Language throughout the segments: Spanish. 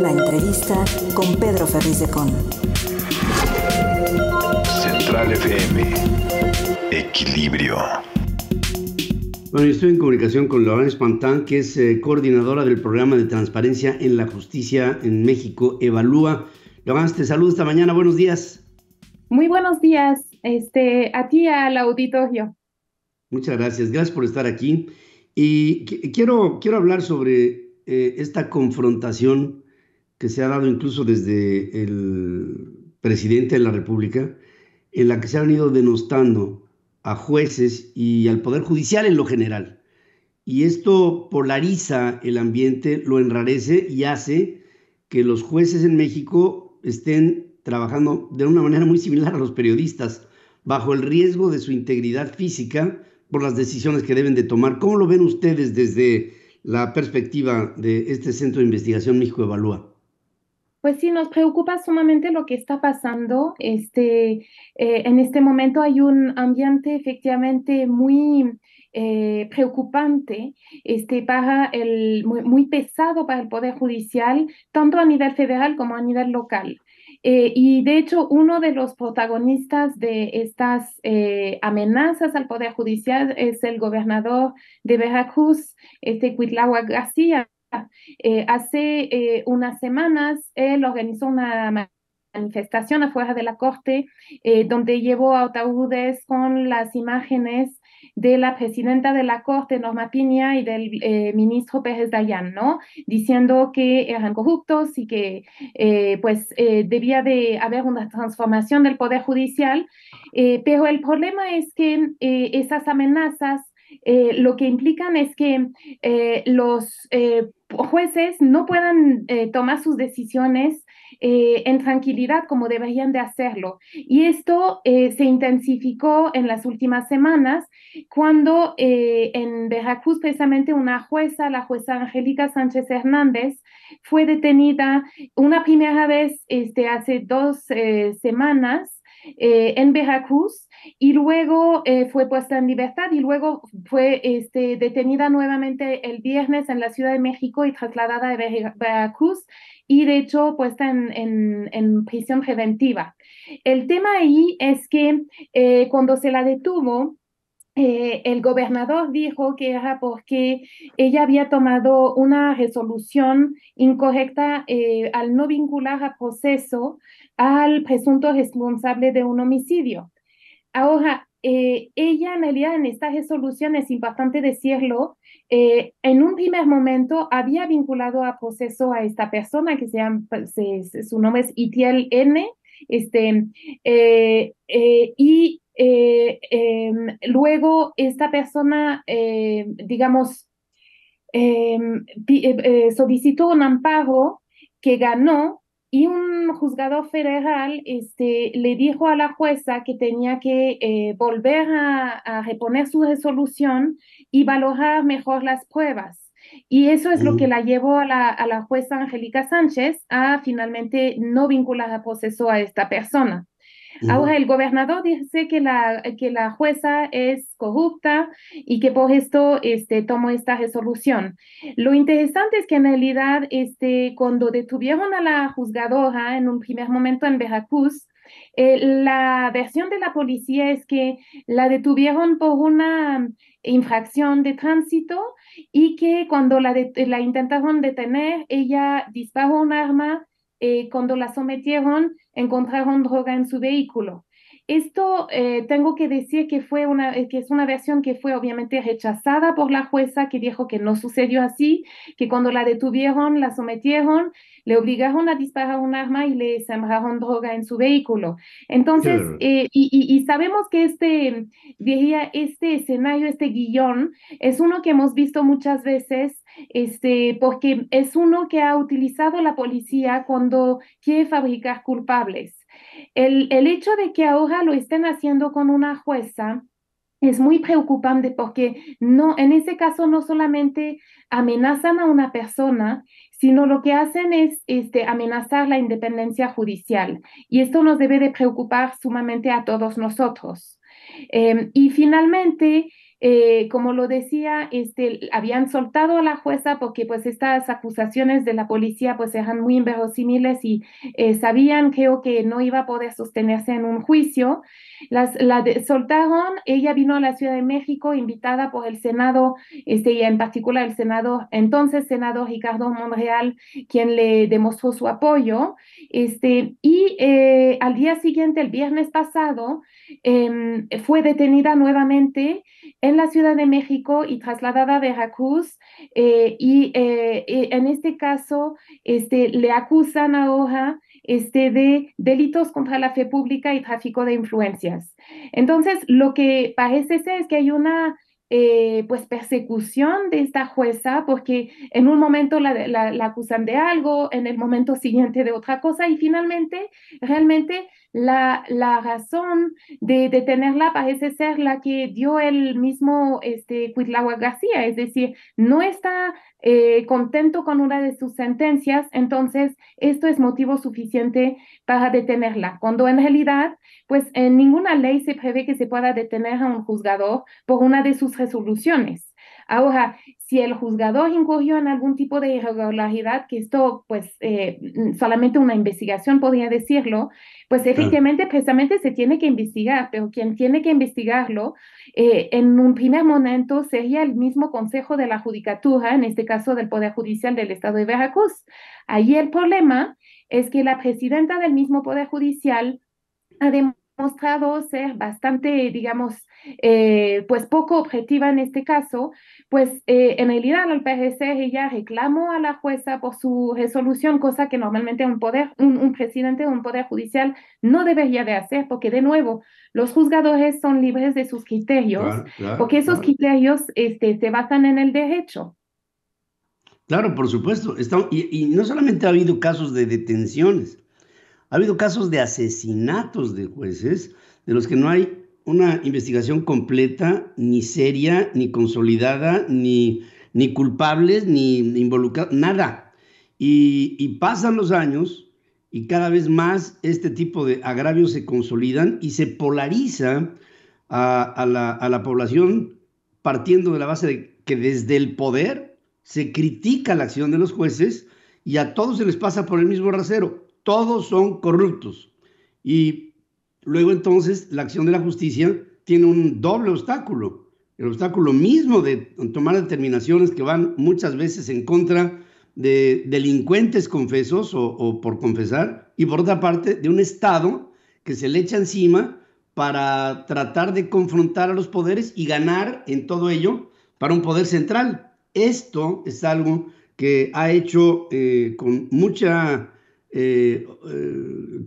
La entrevista con Pedro Ferriz de Con. Central FM. Equilibrio. Bueno, yo estoy en comunicación con Laurence Espantán, que es eh, coordinadora del programa de transparencia en la justicia en México, Evalúa. Laurence, te saludo esta mañana, buenos días. Muy buenos días, este, a ti, al auditorio. Muchas gracias, gracias por estar aquí. Y quiero, quiero hablar sobre eh, esta confrontación que se ha dado incluso desde el presidente de la República, en la que se han ido denostando a jueces y al Poder Judicial en lo general. Y esto polariza el ambiente, lo enrarece y hace que los jueces en México estén trabajando de una manera muy similar a los periodistas, bajo el riesgo de su integridad física por las decisiones que deben de tomar. ¿Cómo lo ven ustedes desde la perspectiva de este Centro de Investigación México Evalúa? Pues sí, nos preocupa sumamente lo que está pasando. Este, eh, en este momento hay un ambiente efectivamente muy eh, preocupante, este, para el, muy, pesado para el Poder Judicial, tanto a nivel federal como a nivel local. Eh, y de hecho, uno de los protagonistas de estas amenazas al Poder Judicial es el gobernador de Veracruz, este Cuitláhuac García, eh, hace eh, unas semanas él organizó una manifestación afuera de la corte eh, donde llevó a ataúdes con las imágenes de la presidenta de la Corte, Norma Piña, y del ministro Pérez Dayan, ¿no? Diciendo que eran corruptos y que, pues, debía de haber una transformación del Poder Judicial. pero el problema es que esas amenazas lo que implican es que los jueces no puedan eh, tomar sus decisiones eh, en tranquilidad como deberían de hacerlo. Y esto eh, se intensificó en las últimas semanas cuando en Veracruz precisamente una jueza, la jueza Angélica Sánchez Hernández, fue detenida una primera vez este, hace dos semanas eh, en Veracruz y luego eh, fue puesta en libertad y luego fue este, detenida nuevamente el viernes en la Ciudad de México y trasladada a Veracruz y de hecho puesta en, en, prisión preventiva. El tema ahí es que eh, cuando se la detuvo, eh, el gobernador dijo que era porque pues, ella había tomado una resolución incorrecta eh, al no vincular a proceso al presunto responsable de un homicidio. Ahora, eh, ella en realidad en esta resolución, es importante decirlo, en un primer momento había vinculado a proceso a esta persona que se llama, pues, su nombre es Itiel N, este, y eh, em, luego esta persona, eh, digamos, em, eh, solicitó un amparo que ganó y un juzgado federal este, le dijo a la jueza que tenía que volver a, reponer su resolución y valorar mejor las pruebas. Y eso es lo que mm. la llevó a la, a la jueza Angélica Sánchez a finalmente no vincular a proceso a esta persona. Ahora el gobernador dice que la, que la jueza es corrupta y que por esto este, tomó esta resolución. Lo interesante es que en realidad este, cuando detuvieron a la juzgadora en un primer momento en Veracruz, eh, la versión de la policía es que la detuvieron por una infracción de tránsito y que cuando la, la intentaron detener, ella disparó un arma eh, cuando la sometieron, encontraron droga en su vehículo. Esto eh, tengo que decir que, fue una, eh, que es una versión que fue obviamente rechazada por la jueza, que dijo que no sucedió así, que cuando la detuvieron, la sometieron, le obligaron a disparar un arma y le sembraron droga en su vehículo. Entonces, eh, y, sabemos que este, diría, este escenario, este guión, es uno que hemos visto muchas veces este, porque es uno que ha utilizado la policía cuando quiere fabricar culpables. El, hecho de que ahora lo estén haciendo con una jueza es muy preocupante porque no, en ese caso no solamente amenazan a una persona, sino lo que hacen es este, amenazar la independencia judicial. Y esto nos debe de preocupar sumamente a todos nosotros. Em, y finalmente, eh, como lo decía, este, habían soltado a la jueza porque pues estas acusaciones de la policía pues eran muy inverosímiles y eh, sabían creo que no iba a poder sostenerse en un juicio. Las, la soltaron, ella vino a la Ciudad de México invitada por el Senado, este, y en particular el senador, entonces senador Ricardo Monreal, quien le demostró su apoyo. Este, y eh, al día siguiente, el viernes pasado, em, fue detenida nuevamente en la Ciudad de México y trasladada a Veracruz. Eh, eh, y en este caso este, le acusan ahora este, de delitos contra la fe pública y tráfico de influencias. Entonces, lo que parece ser es que hay una eh, pues persecución de esta jueza porque en un momento la, acusan de algo, en el momento siguiente de otra cosa y finalmente realmente la, la razón de detenerla parece ser la que dio el mismo este, García, es decir, no está eh, contento con una de sus sentencias, entonces esto es motivo suficiente para detenerla, cuando en realidad pues en ninguna ley se prevé que se pueda detener a un juzgador por una de sus resoluciones. Ahora, si el juzgador incurrió en algún tipo de irregularidad, que esto, pues, eh, mm, solamente una investigación podría decirlo, pues efectivamente, precisamente se tiene que investigar, pero quien tiene que investigarlo eh, en un primer momento sería el mismo Consejo de la Judicatura, en este caso del Poder Judicial del Estado de Veracruz. Allí el problema es que la presidenta del mismo Poder Judicial, además, mostrado ser bastante, digamos, eh, pues poco objetiva en este caso, pues eh, en realidad al parecer ella reclamó a la jueza por su resolución, cosa que normalmente un poder, un, presidente de un poder judicial no debería de hacer, porque de nuevo, los juzgadores son libres de sus criterios, porque esos criterios este, se basan en el derecho. Claro, por supuesto. y, no solamente ha habido casos de detenciones, ha habido casos de asesinatos de jueces de los que no hay una investigación completa, ni seria, ni consolidada, ni, ni culpables, ni involucrados, nada. Y, pasan los años y cada vez más este tipo de agravios se consolidan y se polariza a, la, a, la, población partiendo de la base de que desde el poder se critica la acción de los jueces y a todos se les pasa por el mismo rasero todos son corruptos. Y luego entonces la acción de la justicia tiene un doble obstáculo. El obstáculo mismo de tomar determinaciones que van muchas veces en contra de delincuentes confesos o, por confesar, y por otra parte de un Estado que se le echa encima para tratar de confrontar a los poderes y ganar en todo ello para un poder central. Esto es algo que ha hecho eh, con mucha eh, eh,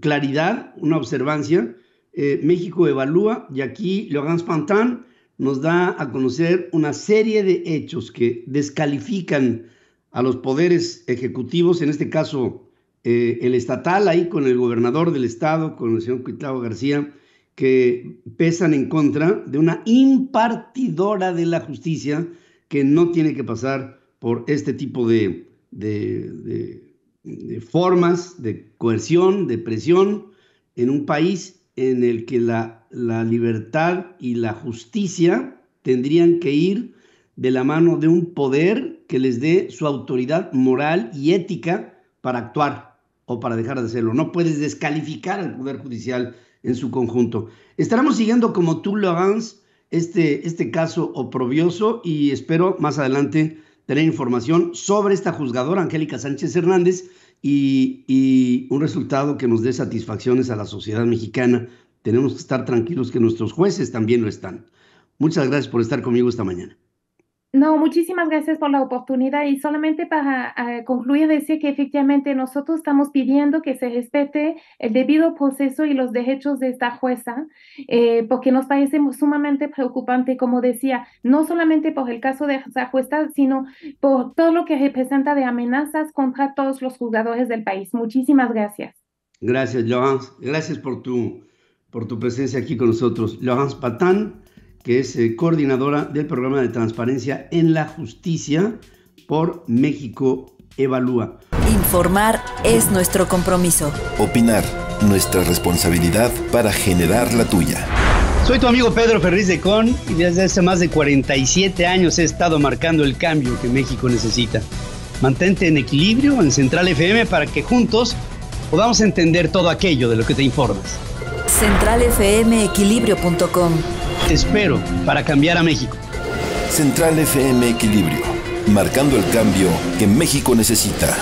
claridad, una observancia. Eh, México evalúa y aquí Laurence Fantán nos da a conocer una serie de hechos que descalifican a los poderes ejecutivos, en este caso el estatal, ahí con el gobernador del estado, con el señor Cuitlao García, que pesan en contra de una impartidora de la justicia que no tiene que pasar por este tipo de, de de formas de coerción, de presión en un país en el que la, libertad y la justicia tendrían que ir de la mano de un poder que les dé su autoridad moral y ética para actuar o para dejar de hacerlo. No puedes descalificar al Poder Judicial en su conjunto. Estaremos siguiendo como tú, Laurence, este, este caso oprobioso y espero más adelante tener información sobre esta juzgadora, Angélica Sánchez Hernández, y, un resultado que nos dé satisfacciones a la sociedad mexicana. Tenemos que estar tranquilos que nuestros jueces también lo están. Muchas gracias por estar conmigo esta mañana. No, muchísimas gracias por la oportunidad y solamente para eh, concluir decir que efectivamente nosotros estamos pidiendo que se respete el debido proceso y los derechos de esta jueza, eh, porque nos parece sumamente preocupante, como decía, no solamente por el caso de esta jueza, sino por todo lo que representa de amenazas contra todos los jugadores del país. Muchísimas gracias. Gracias, Laurence. Gracias por tu, por tu presencia aquí con nosotros. Laurence Patán que es eh, coordinadora del programa de transparencia en la justicia por México Evalúa. Informar es nuestro compromiso. Opinar, nuestra responsabilidad para generar la tuya. Soy tu amigo Pedro Ferriz de Con y desde hace más de 47 años he estado marcando el cambio que México necesita. Mantente en equilibrio en Central FM para que juntos podamos entender todo aquello de lo que te informas. centralfmequilibrio.com espero para cambiar a México. Central FM Equilibrio, marcando el cambio que México necesita.